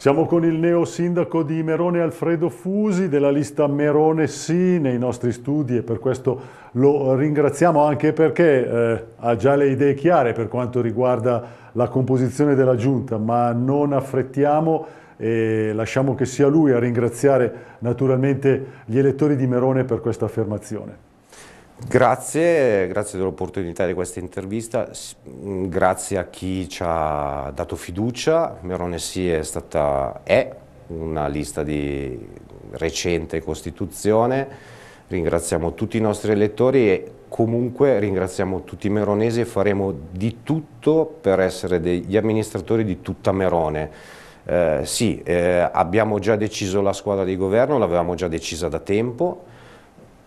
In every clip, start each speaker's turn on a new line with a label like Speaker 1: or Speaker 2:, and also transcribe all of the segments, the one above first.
Speaker 1: Siamo con il neo sindaco di Merone Alfredo Fusi della lista Merone Sì nei nostri studi e per questo lo ringraziamo anche perché eh, ha già le idee chiare per quanto riguarda la composizione della giunta, ma non affrettiamo e lasciamo che sia lui a ringraziare naturalmente gli elettori di Merone per questa affermazione.
Speaker 2: Grazie, grazie dell'opportunità di questa intervista, mm, grazie a chi ci ha dato fiducia, Merone Sì è stata, è una lista di recente costituzione, ringraziamo tutti i nostri elettori e comunque ringraziamo tutti i meronesi e faremo di tutto per essere degli amministratori di tutta Merone. Eh, sì, eh, abbiamo già deciso la squadra di governo, l'avevamo già decisa da tempo,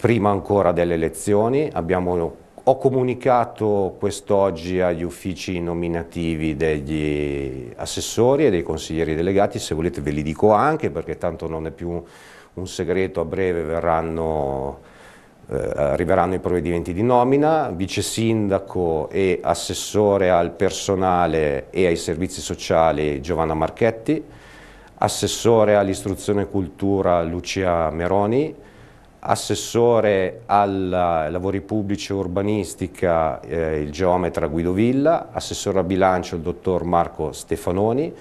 Speaker 2: prima ancora delle elezioni, abbiamo, ho comunicato quest'oggi agli uffici nominativi degli assessori e dei consiglieri delegati, se volete ve li dico anche perché tanto non è più un segreto, a breve verranno, eh, arriveranno i provvedimenti di nomina, vice sindaco e assessore al personale e ai servizi sociali Giovanna Marchetti, assessore all'istruzione e cultura Lucia Meroni, assessore ai eh, lavori pubblici e urbanistica eh, il geometra Guido Villa, assessore a bilancio il dottor Marco Stefanoni,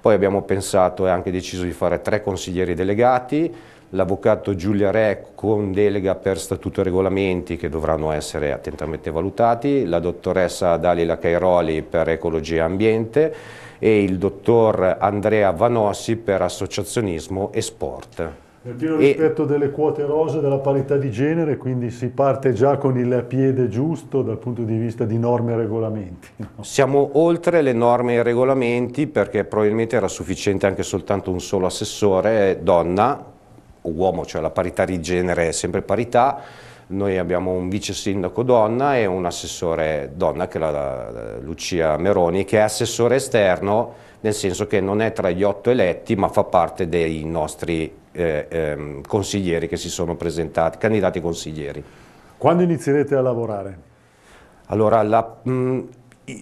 Speaker 2: poi abbiamo pensato e anche deciso di fare tre consiglieri delegati, l'avvocato Giulia Re con delega per statuto e regolamenti che dovranno essere attentamente valutati, la dottoressa Dalila Cairoli per ecologia e ambiente e il dottor Andrea Vanossi per associazionismo e sport.
Speaker 1: Nel pieno e... rispetto delle quote rose, della parità di genere, quindi si parte già con il piede giusto dal punto di vista di norme e regolamenti.
Speaker 2: No? Siamo oltre le norme e i regolamenti perché probabilmente era sufficiente anche soltanto un solo assessore, donna, uomo, cioè la parità di genere è sempre parità, noi abbiamo un vice sindaco donna e un assessore donna, che è la, la, Lucia Meroni, che è assessore esterno, nel senso che non è tra gli otto eletti, ma fa parte dei nostri eh, eh, consiglieri che si sono presentati, candidati consiglieri. Quando inizierete
Speaker 1: a lavorare?
Speaker 2: Allora, la, mh, mm,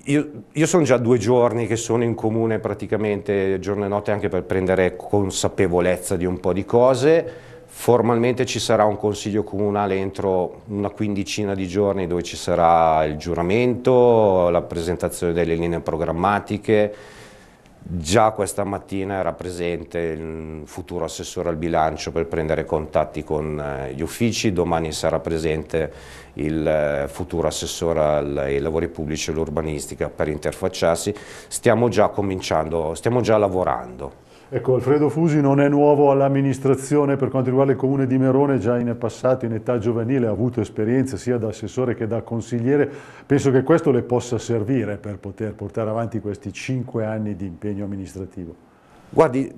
Speaker 2: io, io, sono già due giorni che sono in comune praticamente giorno e notte anche per prendere consapevolezza di un po' di cose. Formalmente ci sarà un consiglio comunale entro una quindicina di giorni dove ci sarà il giuramento, la presentazione delle linee programmatiche. Già questa mattina era presente il futuro assessore al bilancio per prendere contatti con eh, gli uffici, domani sarà presente il eh, futuro assessore ai lavori pubblici e all'urbanistica per interfacciarsi. Stiamo già cominciando, stiamo già lavorando.
Speaker 1: Ecco, Alfredo Fusi non è nuovo all'amministrazione per quanto riguarda il comune di Merone, già in passato in età giovanile ha avuto esperienza sia da assessore che da consigliere, penso che questo le possa servire per poter portare avanti questi cinque anni di impegno amministrativo. Guardi,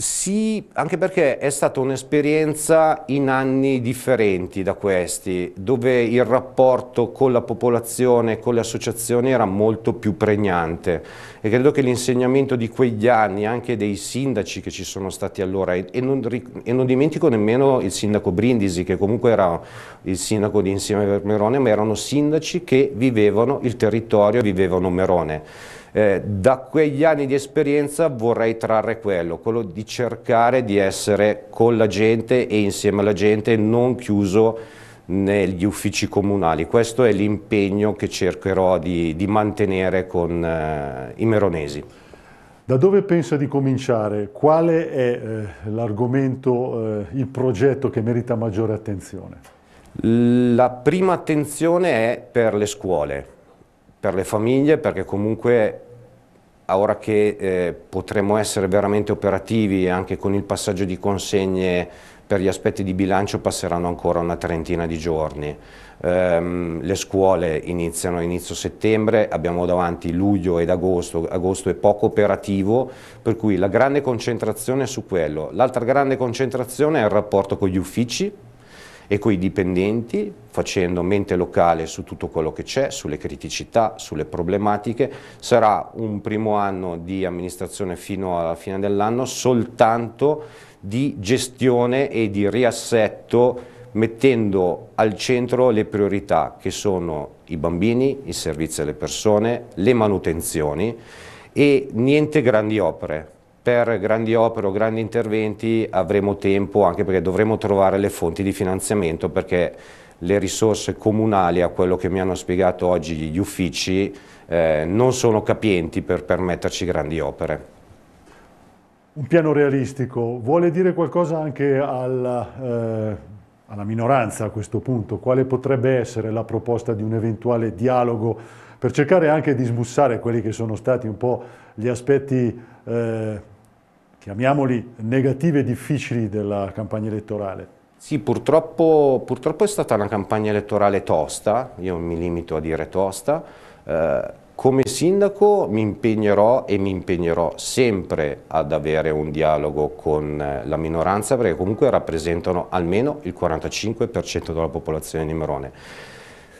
Speaker 2: sì, anche perché è stata un'esperienza in anni differenti da questi, dove il rapporto con la popolazione, con le associazioni era molto più pregnante e credo che l'insegnamento di quegli anni, anche dei sindaci che ci sono stati allora, e non, e non dimentico nemmeno il sindaco Brindisi, che comunque era il sindaco di Insieme per Merone, ma erano sindaci che vivevano il territorio, vivevano Merone eh, da quegli anni di esperienza vorrei trarre quello, quello di cercare di essere con la gente e insieme alla gente, non chiuso negli uffici comunali. Questo è l'impegno che cercherò di, di mantenere con eh, i meronesi.
Speaker 1: Da dove pensa di cominciare? Qual è eh, l'argomento, eh, il progetto che merita maggiore attenzione?
Speaker 2: La prima attenzione è per le scuole per le famiglie perché comunque ora che eh, potremo essere veramente operativi anche con il passaggio di consegne per gli aspetti di bilancio passeranno ancora una trentina di giorni. Ehm, le scuole iniziano a inizio settembre, abbiamo davanti luglio ed agosto, agosto è poco operativo, per cui la grande concentrazione è su quello. L'altra grande concentrazione è il rapporto con gli uffici, e con i dipendenti facendo mente locale su tutto quello che c'è, sulle criticità, sulle problematiche. Sarà un primo anno di amministrazione fino alla fine dell'anno soltanto di gestione e di riassetto mettendo al centro le priorità che sono i bambini, i servizi alle persone, le manutenzioni e niente grandi opere, per grandi opere o grandi interventi avremo tempo anche perché dovremo trovare le fonti di finanziamento perché le risorse comunali, a quello che mi hanno spiegato oggi gli uffici, eh, non sono capienti per permetterci grandi opere.
Speaker 1: Un piano realistico vuole dire qualcosa anche al, eh, alla minoranza a questo punto? Quale potrebbe essere la proposta di un eventuale dialogo per cercare anche di smussare quelli che sono stati un po' gli aspetti eh, chiamiamoli, negative e difficili della campagna elettorale? Sì, purtroppo,
Speaker 2: purtroppo, è stata una campagna elettorale tosta, io mi limito a dire tosta. Eh, come sindaco mi impegnerò e mi impegnerò sempre ad avere un dialogo con eh, la minoranza perché comunque rappresentano almeno il 45% della popolazione di Merone.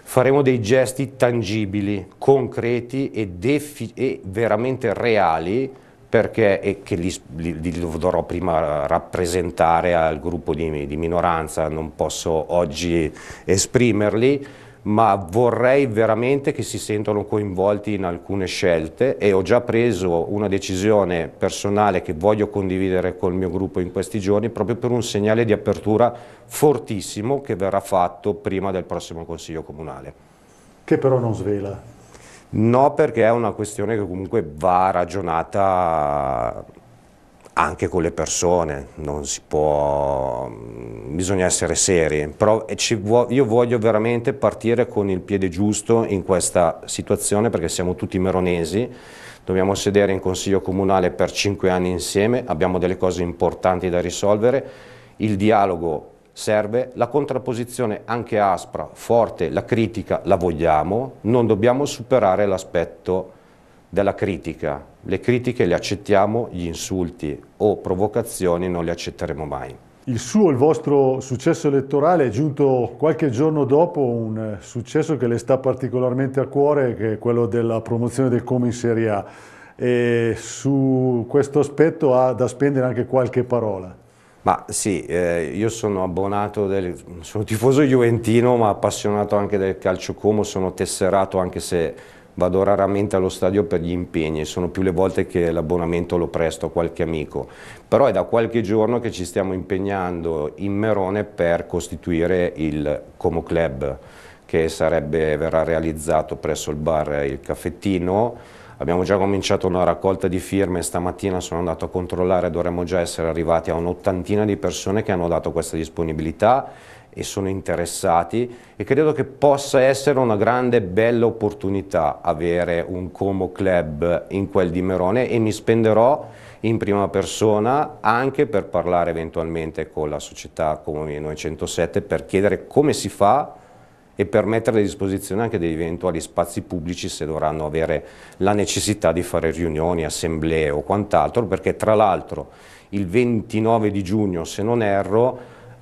Speaker 2: Faremo dei gesti tangibili, concreti e, e veramente reali perché, e che li, li, li, dovrò prima rappresentare al gruppo di, di minoranza, non posso oggi esprimerli, ma vorrei veramente che si sentano coinvolti in alcune scelte e ho già preso una decisione personale che voglio condividere col mio gruppo in questi giorni proprio per un segnale di apertura fortissimo che verrà fatto prima del prossimo Consiglio Comunale.
Speaker 1: Che però non svela
Speaker 2: No, perché è una questione che comunque va ragionata anche con le persone, non si può, mm, bisogna essere seri, però eh, io voglio veramente partire con il piede giusto in questa situazione perché siamo tutti meronesi, dobbiamo sedere in consiglio comunale per cinque anni insieme, abbiamo delle cose importanti da risolvere, il dialogo serve la contrapposizione anche aspra, forte, la critica la vogliamo, non dobbiamo superare l'aspetto della critica. Le critiche le accettiamo, gli insulti o provocazioni non le accetteremo mai.
Speaker 1: Il suo, il vostro successo elettorale è giunto qualche giorno dopo un successo che le sta particolarmente a cuore, che è quello della promozione del Come in Serie A. E su questo aspetto ha da spendere anche qualche parola.
Speaker 2: Ma sì, eh, io sono abbonato, del, sono tifoso juventino ma appassionato anche del calcio Como, sono tesserato anche se vado raramente allo stadio per gli impegni, sono più le volte che l'abbonamento lo presto a qualche amico, però è da qualche giorno che ci stiamo impegnando in Merone per costituire il Como Club che sarebbe, verrà realizzato presso il bar Il Caffettino Abbiamo già cominciato una raccolta di firme, stamattina sono andato a controllare, dovremmo già essere arrivati a un'ottantina di persone che hanno dato questa disponibilità e sono interessati e credo che possa essere una grande bella opportunità avere un Como Club in quel di Merone e mi spenderò in prima persona anche per parlare eventualmente con la società Como 1907 per chiedere come si fa e per mettere a disposizione anche degli eventuali spazi pubblici se dovranno avere la necessità di fare riunioni, assemblee o quant'altro, perché tra l'altro il 29 di giugno, se non erro,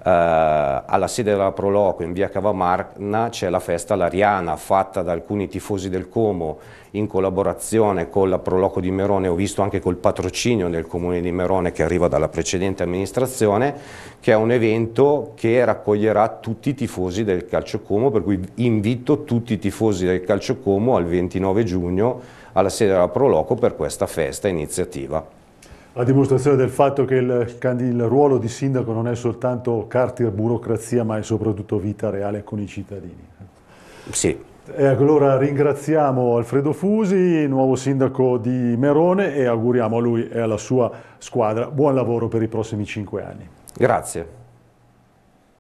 Speaker 2: eh, alla sede della Proloco in via Cavamarna c'è la festa Lariana fatta da alcuni tifosi del Como in collaborazione con la Proloco di Merone, ho visto anche col patrocinio del comune di Merone che arriva dalla precedente amministrazione, che è un evento che raccoglierà tutti i tifosi del Calcio Como, per cui invito tutti i tifosi del Calcio Como al 29 giugno alla sede della Proloco per questa festa iniziativa
Speaker 1: a dimostrazione del fatto che il, il, ruolo di sindaco non è soltanto carte burocrazia, ma è soprattutto vita reale con i cittadini. Sì. E allora ringraziamo Alfredo Fusi, nuovo sindaco di Merone, e auguriamo a lui e alla sua squadra buon lavoro per i prossimi cinque anni.
Speaker 2: Grazie.